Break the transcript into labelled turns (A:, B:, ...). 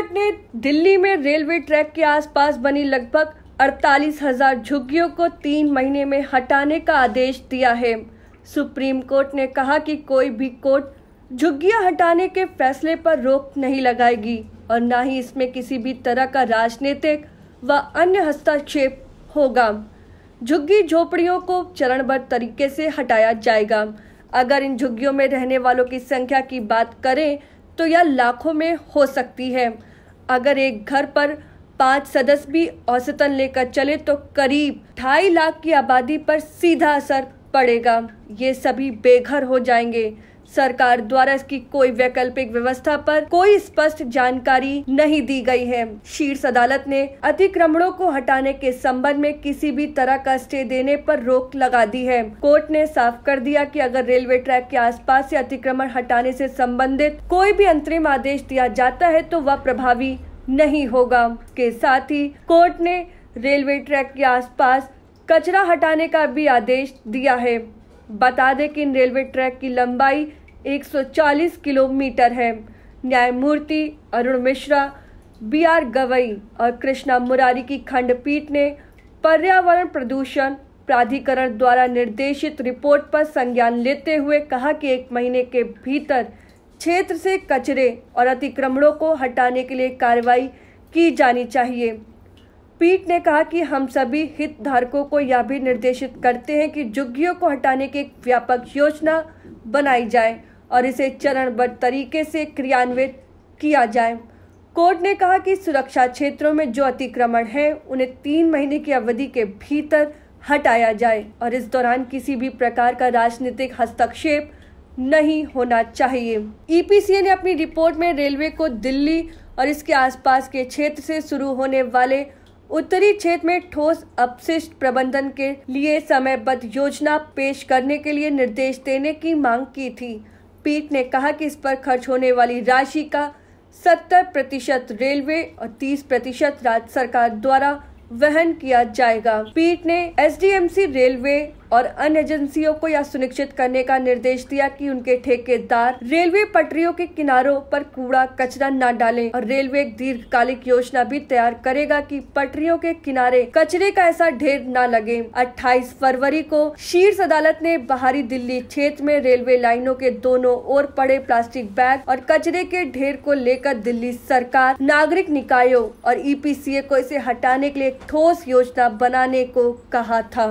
A: court ने दिल्ली में railway track के आसपास बनी लगभग अड़तालीस हजार झुग्गियों को तीन महीने में हटाने का आदेश दिया है सुप्रीम कोर्ट ने कहा कि कोई भी कोर्ट झुग्गियां हटाने के फैसले पर रोक नहीं लगाएगी और न ही इसमें किसी भी तरह का राजनीतिक व अन्य हस्तक्षेप होगा झुग्गी झोपड़ियों को चरणबद्ध तरीके से हटाया जाएगा अगर इन झुग्गियों में रहने वालों की संख्या की बात करें तो यह लाखों में हो सकती है अगर एक घर पर पांच सदस्य भी औसतन लेकर चले तो करीब ढाई लाख की आबादी पर सीधा असर पड़ेगा ये सभी बेघर हो जाएंगे सरकार द्वारा इसकी कोई वैकल्पिक व्यवस्था पर कोई स्पष्ट जानकारी नहीं दी गई है शीर्ष अदालत ने अतिक्रमणों को हटाने के संबंध में किसी भी तरह का स्टे देने पर रोक लगा दी है कोर्ट ने साफ कर दिया कि अगर रेलवे ट्रैक के आसपास से अतिक्रमण हटाने से संबंधित कोई भी अंतरिम आदेश दिया जाता है तो वह प्रभावी नहीं होगा के साथ ही कोर्ट ने रेलवे ट्रैक के आसपास कचरा हटाने का भी आदेश दिया है बता दें कि इन रेलवे ट्रैक की लंबाई 140 किलोमीटर है न्यायमूर्ति अरुण मिश्रा बी आर गवई और कृष्णा मुरारी की खंडपीठ ने पर्यावरण प्रदूषण प्राधिकरण द्वारा निर्देशित रिपोर्ट पर संज्ञान लेते हुए कहा कि एक महीने के भीतर क्षेत्र से कचरे और अतिक्रमणों को हटाने के लिए कार्रवाई की जानी चाहिए पीठ ने कहा कि हम सभी हितधारकों को यह भी निर्देशित करते हैं कि झुग्गियों को हटाने की एक व्यापक योजना बनाई जाए और इसे चरणबद्ध तरीके से क्रियान्वित किया जाए कोर्ट ने कहा कि सुरक्षा क्षेत्रों में जो अतिक्रमण है उन्हें तीन महीने की अवधि के भीतर हटाया जाए और इस दौरान किसी भी प्रकार का राजनीतिक हस्तक्षेप नहीं होना चाहिए ईपीसीए e ने अपनी रिपोर्ट में रेलवे को दिल्ली और इसके आसपास के क्षेत्र से शुरू होने वाले उत्तरी क्षेत्र में ठोस अपशिष्ट प्रबंधन के लिए समयबद्ध योजना पेश करने के लिए निर्देश देने की मांग की थी पीठ ने कहा कि इस पर खर्च होने वाली राशि का 70 प्रतिशत रेलवे और 30 प्रतिशत राज्य सरकार द्वारा वहन किया जाएगा पीठ ने एस रेलवे और अन्य एजेंसियों को यह सुनिश्चित करने का निर्देश दिया कि उनके ठेकेदार रेलवे पटरियों के किनारों पर कूड़ा कचरा न डालें और रेलवे एक दीर्घकालिक योजना भी तैयार करेगा कि पटरियों के किनारे कचरे का ऐसा ढेर न लगे 28 फरवरी को शीर्ष अदालत ने बाहरी दिल्ली क्षेत्र में रेलवे लाइनों के दोनों ओर पड़े प्लास्टिक बैग और कचरे के ढेर को लेकर दिल्ली सरकार नागरिक निकायों और ई को इसे हटाने के लिए ठोस योजना बनाने को कहा था